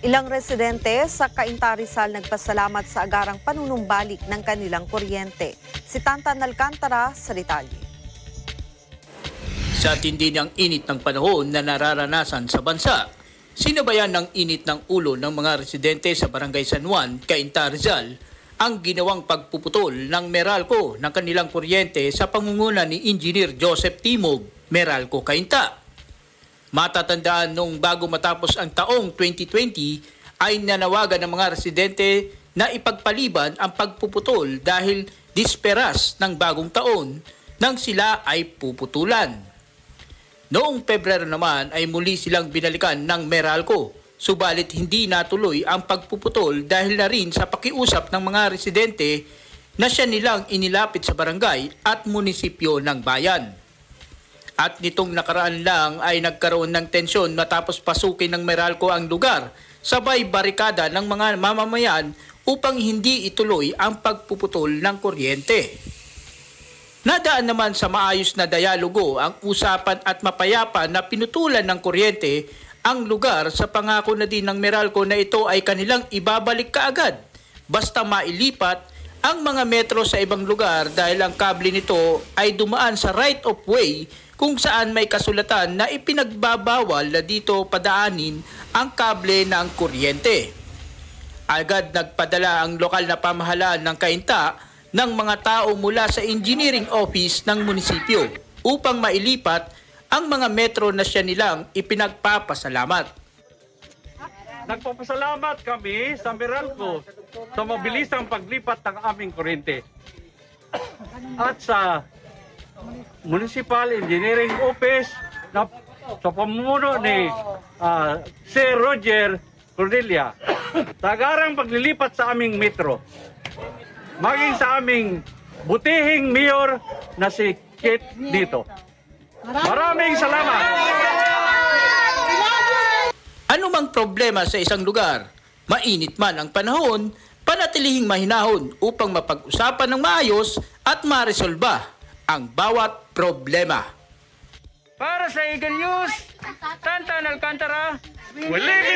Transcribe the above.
Ilang residente sa Cainta Rizal nagpasalamat sa agarang panunumbalik ng kanilang kuryente. Si Tanta Nalcantara sa detalye. Sa tindi ng init ng panahon na nararanasan sa bansa, sinabayan ng init ng ulo ng mga residente sa Barangay San Juan, Cainta Rizal, ang ginawang pagpuputol ng Meralco ng kanilang kuryente sa pangunguna ni Engineer Joseph Timog, Meralco Cainta. Matatandaan nung bago matapos ang taong 2020 ay nanawagan ng mga residente na ipagpaliban ang pagpuputol dahil disperas ng bagong taon nang sila ay puputulan. Noong Pebrero naman ay muli silang binalikan ng Meralco subalit hindi natuloy ang pagpuputol dahil na rin sa pakiusap ng mga residente na siya nilang inilapit sa barangay at munisipyo ng bayan. At nitong nakaraan lang ay nagkaroon ng tensyon matapos pasukin ng Meralco ang lugar sabay barikada ng mga mamamayan upang hindi ituloy ang pagpuputol ng kuryente. Nadaan naman sa maayos na dialogo ang usapan at mapayapa na pinutulan ng kuryente ang lugar sa pangako na din ng Meralco na ito ay kanilang ibabalik kaagad basta mailipat ang mga metro sa ibang lugar dahil ang kable nito ay dumaan sa right of way kung saan may kasulatan na ipinagbabawal na dito padaanin ang kable ng kuryente. Agad nagpadala ang lokal na pamahalaan ng kainta ng mga tao mula sa engineering office ng munisipyo upang mailipat ang mga metro na siya nilang ipinagpapasalamat. Nagpapasalamat kami sa Meralco sa mabilisang paglipat ng aming kuryente. At sa Municipal Engineering Office na sa pamumuno ni uh, Sir Roger Cordelia. Tagarang paglilipat sa aming metro. Maging sa aming butihing mayor na si Kate dito. Maraming salamat! anumang problema sa isang lugar, mainit man ang panahon, panatilihing mahinahon upang mapag-usapan ng maayos at maresolba ang bawat problema. Para sa Eagle News, Tantan Alcantara, Willie